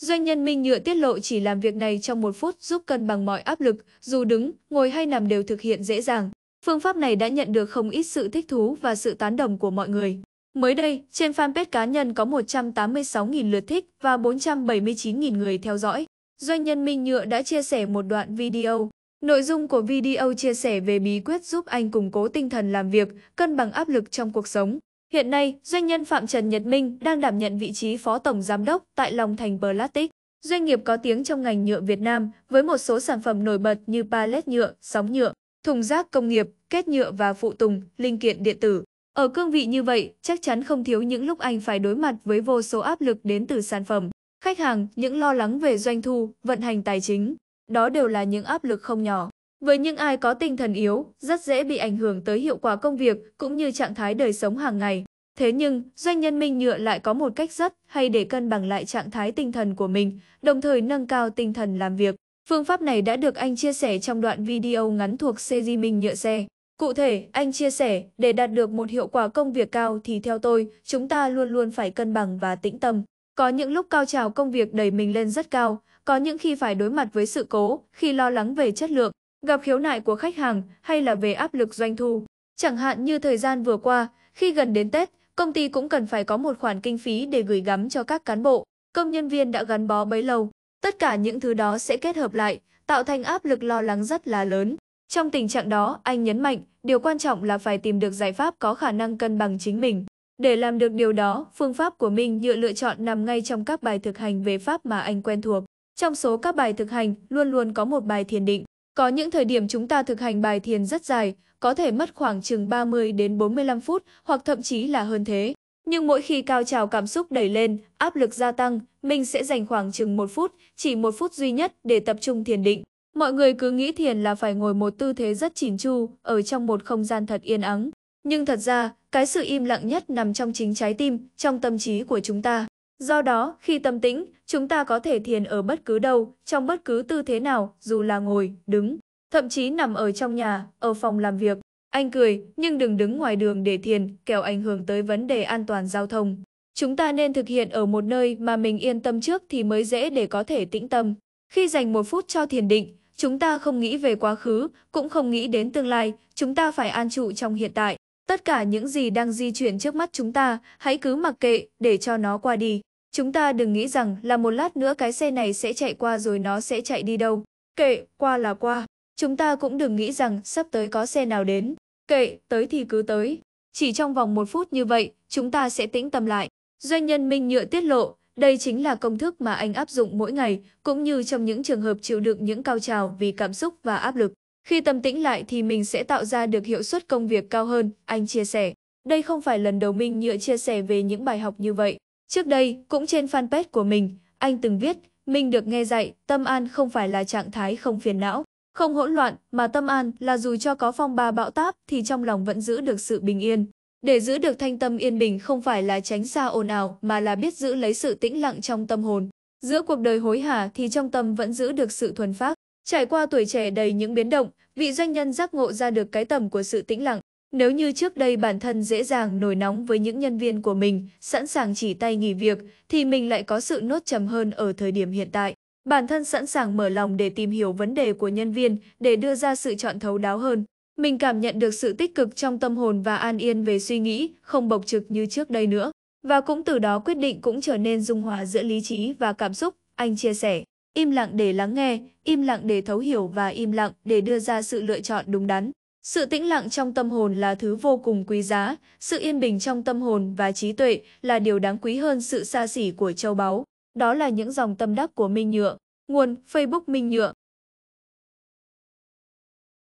Doanh nhân Minh Nhựa tiết lộ chỉ làm việc này trong một phút giúp cân bằng mọi áp lực, dù đứng, ngồi hay nằm đều thực hiện dễ dàng. Phương pháp này đã nhận được không ít sự thích thú và sự tán đồng của mọi người. Mới đây, trên fanpage cá nhân có 186.000 lượt thích và 479.000 người theo dõi. Doanh nhân Minh Nhựa đã chia sẻ một đoạn video. Nội dung của video chia sẻ về bí quyết giúp anh củng cố tinh thần làm việc, cân bằng áp lực trong cuộc sống. Hiện nay, doanh nhân Phạm Trần Nhật Minh đang đảm nhận vị trí Phó Tổng Giám đốc tại Long Thành Plastic, doanh nghiệp có tiếng trong ngành nhựa Việt Nam với một số sản phẩm nổi bật như pallet nhựa, sóng nhựa, thùng rác công nghiệp, kết nhựa và phụ tùng, linh kiện điện tử. Ở cương vị như vậy, chắc chắn không thiếu những lúc anh phải đối mặt với vô số áp lực đến từ sản phẩm, khách hàng, những lo lắng về doanh thu, vận hành tài chính. Đó đều là những áp lực không nhỏ. Với những ai có tinh thần yếu, rất dễ bị ảnh hưởng tới hiệu quả công việc cũng như trạng thái đời sống hàng ngày. Thế nhưng, doanh nhân Minh Nhựa lại có một cách rất hay để cân bằng lại trạng thái tinh thần của mình, đồng thời nâng cao tinh thần làm việc. Phương pháp này đã được anh chia sẻ trong đoạn video ngắn thuộc CG Minh Nhựa Xe. Cụ thể, anh chia sẻ, để đạt được một hiệu quả công việc cao thì theo tôi, chúng ta luôn luôn phải cân bằng và tĩnh tâm. Có những lúc cao trào công việc đẩy mình lên rất cao, có những khi phải đối mặt với sự cố, khi lo lắng về chất lượng, gặp khiếu nại của khách hàng hay là về áp lực doanh thu. Chẳng hạn như thời gian vừa qua, khi gần đến Tết, công ty cũng cần phải có một khoản kinh phí để gửi gắm cho các cán bộ, công nhân viên đã gắn bó bấy lâu. Tất cả những thứ đó sẽ kết hợp lại, tạo thành áp lực lo lắng rất là lớn. Trong tình trạng đó, anh nhấn mạnh, điều quan trọng là phải tìm được giải pháp có khả năng cân bằng chính mình. Để làm được điều đó, phương pháp của mình Nhựa lựa chọn nằm ngay trong các bài thực hành về pháp mà anh quen thuộc. Trong số các bài thực hành, luôn luôn có một bài thiền định. Có những thời điểm chúng ta thực hành bài thiền rất dài, có thể mất khoảng chừng 30 đến 45 phút hoặc thậm chí là hơn thế. Nhưng mỗi khi cao trào cảm xúc đẩy lên, áp lực gia tăng, mình sẽ dành khoảng chừng một phút, chỉ một phút duy nhất để tập trung thiền định. Mọi người cứ nghĩ thiền là phải ngồi một tư thế rất chỉn chu, ở trong một không gian thật yên ắng. Nhưng thật ra, cái sự im lặng nhất nằm trong chính trái tim, trong tâm trí của chúng ta. Do đó, khi tâm tĩnh, chúng ta có thể thiền ở bất cứ đâu, trong bất cứ tư thế nào, dù là ngồi, đứng, thậm chí nằm ở trong nhà, ở phòng làm việc. Anh cười, nhưng đừng đứng ngoài đường để thiền, kẻo ảnh hưởng tới vấn đề an toàn giao thông. Chúng ta nên thực hiện ở một nơi mà mình yên tâm trước thì mới dễ để có thể tĩnh tâm. Khi dành một phút cho thiền định, chúng ta không nghĩ về quá khứ, cũng không nghĩ đến tương lai, chúng ta phải an trụ trong hiện tại. Tất cả những gì đang di chuyển trước mắt chúng ta, hãy cứ mặc kệ để cho nó qua đi. Chúng ta đừng nghĩ rằng là một lát nữa cái xe này sẽ chạy qua rồi nó sẽ chạy đi đâu. Kệ, qua là qua. Chúng ta cũng đừng nghĩ rằng sắp tới có xe nào đến. Kệ, tới thì cứ tới. Chỉ trong vòng một phút như vậy, chúng ta sẽ tĩnh tâm lại. Doanh nhân Minh Nhựa tiết lộ, đây chính là công thức mà anh áp dụng mỗi ngày, cũng như trong những trường hợp chịu đựng những cao trào vì cảm xúc và áp lực. Khi tâm tĩnh lại thì mình sẽ tạo ra được hiệu suất công việc cao hơn, anh chia sẻ. Đây không phải lần đầu Minh Nhựa chia sẻ về những bài học như vậy. Trước đây, cũng trên fanpage của mình, anh từng viết, mình được nghe dạy, tâm an không phải là trạng thái không phiền não, không hỗn loạn, mà tâm an là dù cho có phong ba bão táp thì trong lòng vẫn giữ được sự bình yên. Để giữ được thanh tâm yên bình không phải là tránh xa ồn ào mà là biết giữ lấy sự tĩnh lặng trong tâm hồn. Giữa cuộc đời hối hả thì trong tâm vẫn giữ được sự thuần phát. Trải qua tuổi trẻ đầy những biến động, vị doanh nhân giác ngộ ra được cái tầm của sự tĩnh lặng. Nếu như trước đây bản thân dễ dàng nổi nóng với những nhân viên của mình, sẵn sàng chỉ tay nghỉ việc, thì mình lại có sự nốt trầm hơn ở thời điểm hiện tại. Bản thân sẵn sàng mở lòng để tìm hiểu vấn đề của nhân viên, để đưa ra sự chọn thấu đáo hơn. Mình cảm nhận được sự tích cực trong tâm hồn và an yên về suy nghĩ, không bộc trực như trước đây nữa. Và cũng từ đó quyết định cũng trở nên dung hòa giữa lý trí và cảm xúc, anh chia sẻ im lặng để lắng nghe, im lặng để thấu hiểu và im lặng để đưa ra sự lựa chọn đúng đắn. Sự tĩnh lặng trong tâm hồn là thứ vô cùng quý giá, sự yên bình trong tâm hồn và trí tuệ là điều đáng quý hơn sự xa xỉ của châu báu. Đó là những dòng tâm đắc của Minh Nhượng. Nguồn Facebook Minh Nhượng